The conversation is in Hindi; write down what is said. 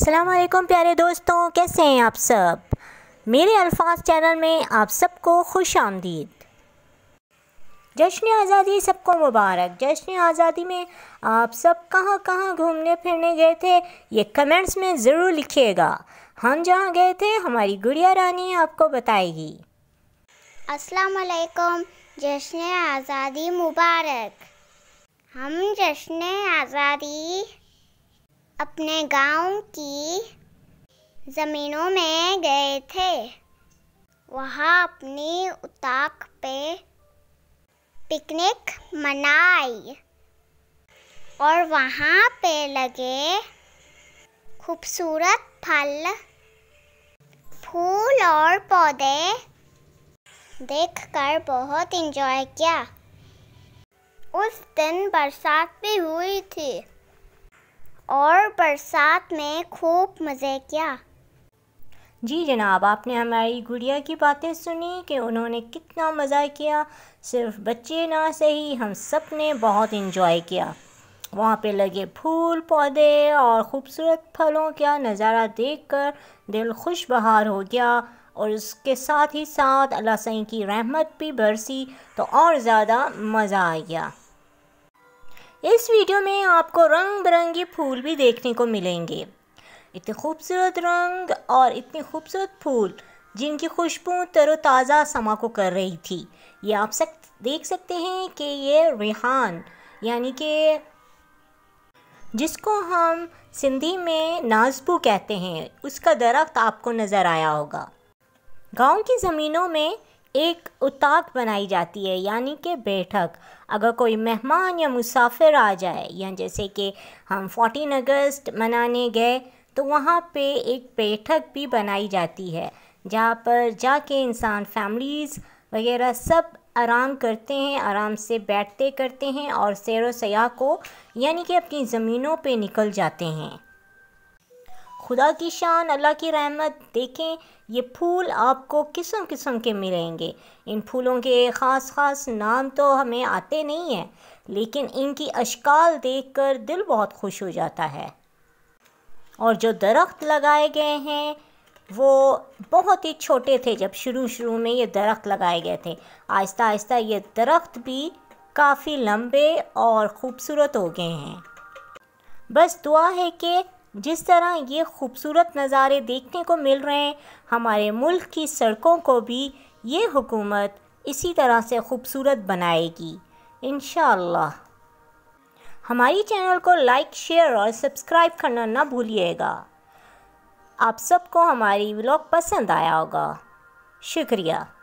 अलमैकम प्यारे दोस्तों कैसे हैं आप सब मेरे अल्फाज चैनल में आप सबको खुश आमदीद जश्न आज़ादी सबको मुबारक जश्न आज़ादी में आप सब कहाँ कहाँ घूमने फिरने गए थे ये कमेंट्स में ज़रूर लिखिएगा हम जहाँ गए थे हमारी गुड़िया रानी आपको बताएगी असलकम जश्न आज़ादी मुबारक हम जश्न आज़ादी अपने गांव की ज़मीनों में गए थे वहाँ अपनी उताक पे पिकनिक मनाई और वहाँ पे लगे खूबसूरत फल फूल और पौधे देखकर बहुत एंजॉय किया उस दिन बरसात भी हुई थी और बरसात में खूब मज़े किया जी जनाब आपने हमारी गुड़िया की बातें सुनी कि उन्होंने कितना मज़ा किया सिर्फ बच्चे ना सही हम सब ने बहुत इन्जॉय किया वहाँ पे लगे फूल पौधे और ख़ूबसूरत फलों का नज़ारा देखकर दिल खुश बहार हो गया और उसके साथ ही साथ अल्लाह सही की रहमत भी बरसी तो और ज़्यादा मज़ा आ गया इस वीडियो में आपको रंग बिरंगे फूल भी देखने को मिलेंगे इतने खूबसूरत रंग और इतने खूबसूरत फूल जिनकी खुशबू तरोताज़ा समा को कर रही थी ये आप सक देख सकते हैं कि ये रिहान यानी कि जिसको हम सिंधी में नाजबू कहते हैं उसका दरख्त आपको नज़र आया होगा गांव की ज़मीनों में एक उताक बनाई जाती है यानी कि बैठक अगर कोई मेहमान या मुसाफिर आ जाए या जैसे कि हम फोर्टीन अगस्त मनाने गए तो वहाँ पे एक बैठक भी बनाई जाती है जहाँ पर जाके इंसान फैमिलीज़ वगैरह सब आराम करते हैं आराम से बैठते करते हैं और सैर व सयाह को यानी कि अपनी ज़मीनों पे निकल जाते हैं खुदा की शान अल्लाह की रहमत देखें ये फूल आपको किस्म किस्म के मिलेंगे इन फूलों के ख़ास ख़ास नाम तो हमें आते नहीं हैं लेकिन इनकी अशकाल देखकर दिल बहुत खुश हो जाता है और जो दरख्त लगाए गए हैं वो बहुत ही छोटे थे जब शुरू शुरू में ये दरख्त लगाए गए थे आहिस्ता आहिस्ता ये दरख्त भी काफ़ी लंबे और ख़ूबसूरत हो गए हैं बस दुआ है कि जिस तरह ये खूबसूरत नज़ारे देखने को मिल रहे हैं हमारे मुल्क की सड़कों को भी ये हुकूमत इसी तरह से खूबसूरत बनाएगी इन हमारी चैनल को लाइक शेयर और सब्सक्राइब करना ना भूलिएगा आप सबको हमारी व्लॉग पसंद आया होगा शुक्रिया